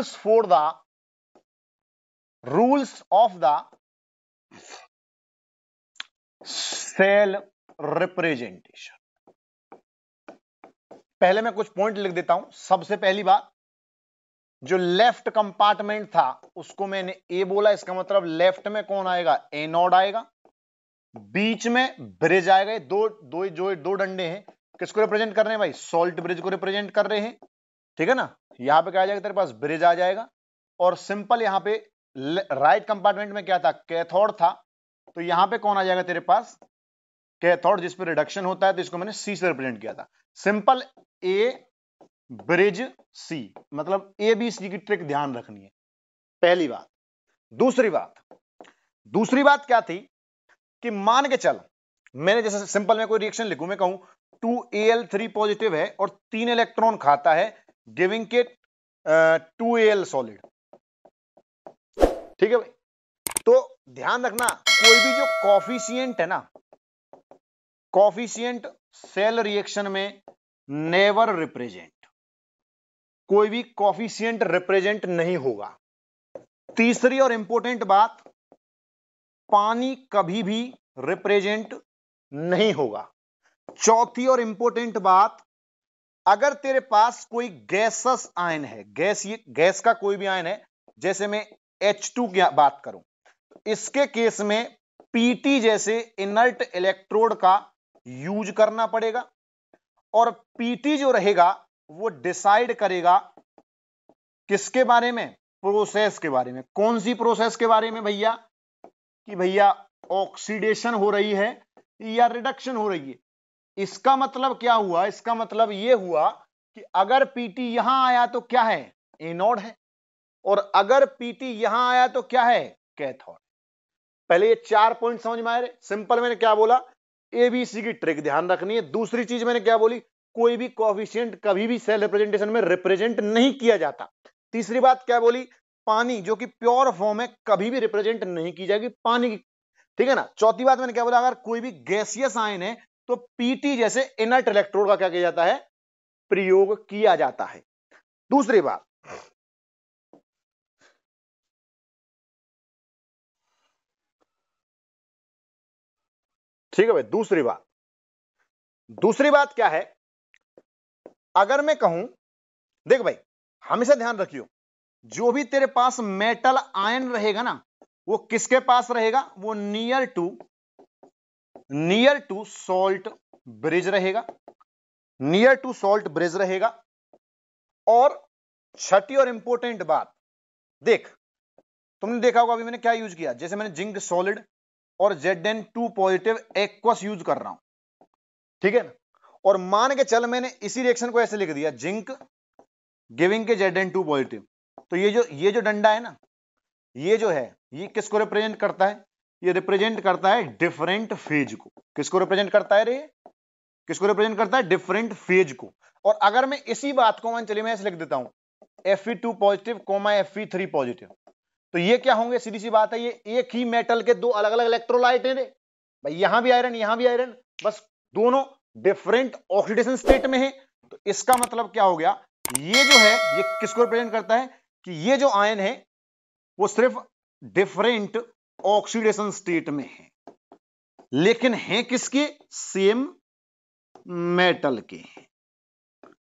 rules for the rules of the cell representation. पहले मैं कुछ पॉइंट लिख देता हूं सबसे पहली बात जो लेफ्ट कंपार्टमेंट था उसको मैंने ए बोला इसका मतलब लेफ्ट में कौन आएगा एनोड आएगा बीच में ब्रिज आएगा दो दो जो दो डंडे हैं किसको रिप्रेजेंट कर रहे हैं भाई सॉल्ट ब्रिज को रिप्रेजेंट कर रहे हैं ठीक है ना यहां पे क्या आ जाएगा तेरे पास ब्रिज आ जाएगा और सिंपल यहां पे राइट कंपार्टमेंट में क्या था कैथोड था तो यहां पे कौन आ जाएगा तेरे पास कैथोड जिसपे रिडक्शन होता है तो इसको मैंने सी से रिप्रेजेंट किया था सिंपल ए ब्रिज सी मतलब ए बी सी की ट्रिक ध्यान रखनी है पहली बात दूसरी बात दूसरी बात क्या थी कि मान के चल मैंने जैसे सिंपल में कोई रिएक्शन लिखू मैं कहूं two A L three positive है और तीन इलेक्ट्रॉन खाता है giving kit two L solid ठीक है भाई तो ध्यान रखना कोई भी जो कॉफिशियंट है ना कॉफिशियंट सेल रिएक्शन में नेवर रिप्रेजेंट कोई भी कॉफिशियंट रिप्रेजेंट नहीं होगा तीसरी और इंपॉर्टेंट बात पानी कभी भी रिप्रेजेंट नहीं होगा चौथी और इंपॉर्टेंट बात अगर तेरे पास कोई गैसस आयन है गैस ये गैस का कोई भी आयन है जैसे मैं एच की बात करूं इसके केस में पीटी जैसे इनर्ट इलेक्ट्रोड का यूज करना पड़ेगा और पीटी जो रहेगा वो डिसाइड करेगा किसके बारे में प्रोसेस के बारे में कौन सी प्रोसेस के बारे में भैया कि भैया ऑक्सीडेशन हो रही है या रिडक्शन हो रही है इसका मतलब क्या हुआ इसका मतलब यह हुआ कि अगर पीटी यहां आया तो क्या है एनोड है और अगर पीटी यहां आया तो क्या है कैथोड पहले ये चार पॉइंट समझ में आए सिंपल मैंने क्या बोला एबीसी की ट्रिक ध्यान रखनी है दूसरी चीज मैंने क्या बोली कोई भी कॉफिशियंट कभी भी सेल रिप्रेजेंटेशन में रिप्रेजेंट नहीं किया जाता तीसरी बात क्या बोली पानी जो कि प्योर फॉर्म है कभी भी रिप्रेजेंट नहीं की जाएगी पानी की ठीक है ना चौथी बात मैंने क्या बोला अगर कोई भी गैसियस आयन है तो पीटी जैसे इनर्ट इलेक्ट्रोड का क्या किया जाता है प्रयोग किया जाता है दूसरी बात ठीक है भाई दूसरी बात दूसरी बात क्या है अगर मैं कहूं देख भाई हमेशा ध्यान रखियो जो भी तेरे पास मेटल आयन रहेगा ना वो किसके पास रहेगा वो near to near to salt bridge रहेगा नियर टू सॉल्ट ब्रिज रहेगा और छठी और इंपॉर्टेंट बात देख तुमने देखा होगा अभी मैंने क्या यूज किया जैसे मैंने जिंक सॉलिड और Z N two positive aqueous use कर रहा हूं ठीक है ना और मान के चल मैंने इसी रिएक्शन को ऐसे लिख दिया जिंक गिविंग के जेड एन टू पॉजिटिव तो ये जो ये जो डंडा है ना ये जो है ये किसको रिप्रेजेंट करता है ये रिप्रेजेंट करता है डिफरेंट फेज को किसको रिप्रेजेंट करता है रे किसको रिप्रेजेंट करता है डिफरेंट फेज को और अगर मैं इसी बात को मैं चलिए मैं ऐसे लिख देता हूं F two positive comma F three positive तो ये क्या होंगे सीधी सी बात है ये एक ही मेटल के दो अलग अलग इलेक्ट्रोलाइट है रे भाई यहां भी आयरन यहां भी आयरन बस दोनों डिफरेंट ऑक्सीडेशन स्टेट में है तो इसका मतलब क्या हो गया ये जो है ये किसको रिप्रेजेंट करता है कि ये जो आयन है वो सिर्फ डिफरेंट ऑक्सीडेशन स्टेट में है लेकिन हैं किसके सेम मेटल के हैं